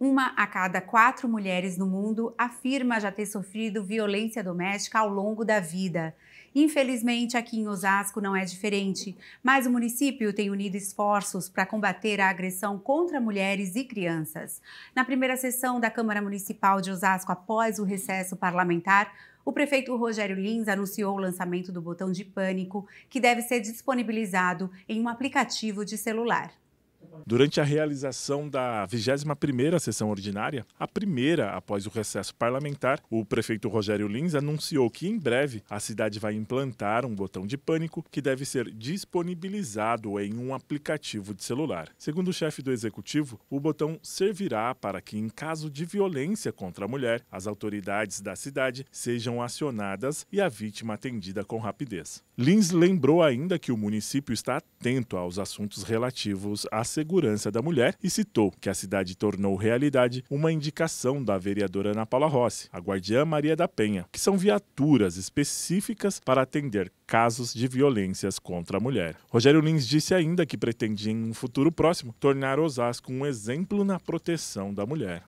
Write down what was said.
Uma a cada quatro mulheres no mundo afirma já ter sofrido violência doméstica ao longo da vida. Infelizmente, aqui em Osasco não é diferente, mas o município tem unido esforços para combater a agressão contra mulheres e crianças. Na primeira sessão da Câmara Municipal de Osasco, após o recesso parlamentar, o prefeito Rogério Lins anunciou o lançamento do botão de pânico, que deve ser disponibilizado em um aplicativo de celular. Durante a realização da 21ª sessão ordinária, a primeira após o recesso parlamentar, o prefeito Rogério Lins anunciou que em breve a cidade vai implantar um botão de pânico que deve ser disponibilizado em um aplicativo de celular. Segundo o chefe do executivo, o botão servirá para que em caso de violência contra a mulher, as autoridades da cidade sejam acionadas e a vítima atendida com rapidez. Lins lembrou ainda que o município está atento aos assuntos relativos à segurança segurança da mulher e citou que a cidade tornou realidade uma indicação da vereadora Ana Paula Rossi, a guardiã Maria da Penha, que são viaturas específicas para atender casos de violências contra a mulher. Rogério Lins disse ainda que pretende, em um futuro próximo, tornar Osasco um exemplo na proteção da mulher.